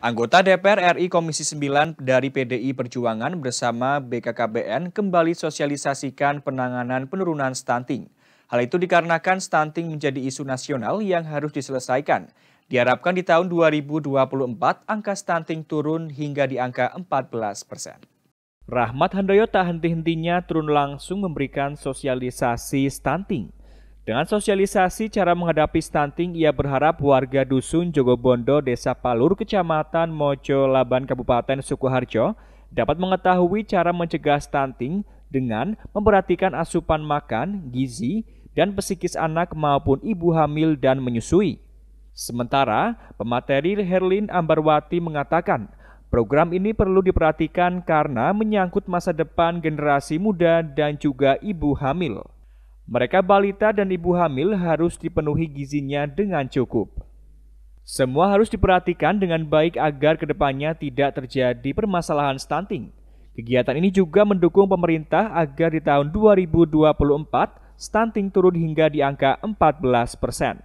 Anggota DPR RI Komisi 9 dari PDI Perjuangan bersama BKKBN kembali sosialisasikan penanganan penurunan stunting. Hal itu dikarenakan stunting menjadi isu nasional yang harus diselesaikan. Diharapkan di tahun 2024 angka stunting turun hingga di angka 14 persen. Rahmat Handoyo tak henti-hentinya turun langsung memberikan sosialisasi stunting. Dengan sosialisasi cara menghadapi stunting, ia berharap warga dusun Jogobondo, Desa Palur, Kecamatan Mojo Laban, Kabupaten Sukoharjo dapat mengetahui cara mencegah stunting dengan memperhatikan asupan makan, gizi, dan psikis anak maupun ibu hamil dan menyusui. Sementara, pemateri Herlin Ambarwati mengatakan, program ini perlu diperhatikan karena menyangkut masa depan generasi muda dan juga ibu hamil. Mereka balita dan ibu hamil harus dipenuhi gizinya dengan cukup. Semua harus diperhatikan dengan baik agar kedepannya tidak terjadi permasalahan stunting. Kegiatan ini juga mendukung pemerintah agar di tahun 2024 stunting turun hingga di angka 14 persen.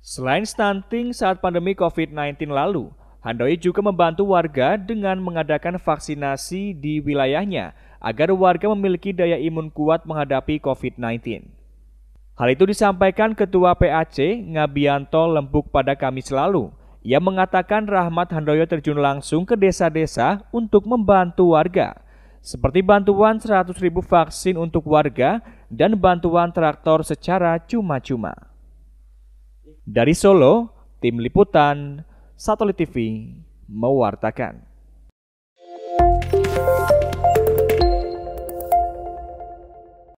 Selain stunting saat pandemi COVID-19 lalu, Handoi juga membantu warga dengan mengadakan vaksinasi di wilayahnya agar warga memiliki daya imun kuat menghadapi COVID-19. Hal itu disampaikan Ketua PAC Ngabianto Lembuk pada Kamis lalu. Ia mengatakan Rahmat Handoyo terjun langsung ke desa-desa untuk membantu warga, seperti bantuan ribu vaksin untuk warga dan bantuan traktor secara cuma-cuma. Dari Solo, Tim Liputan, Satelit TV, mewartakan.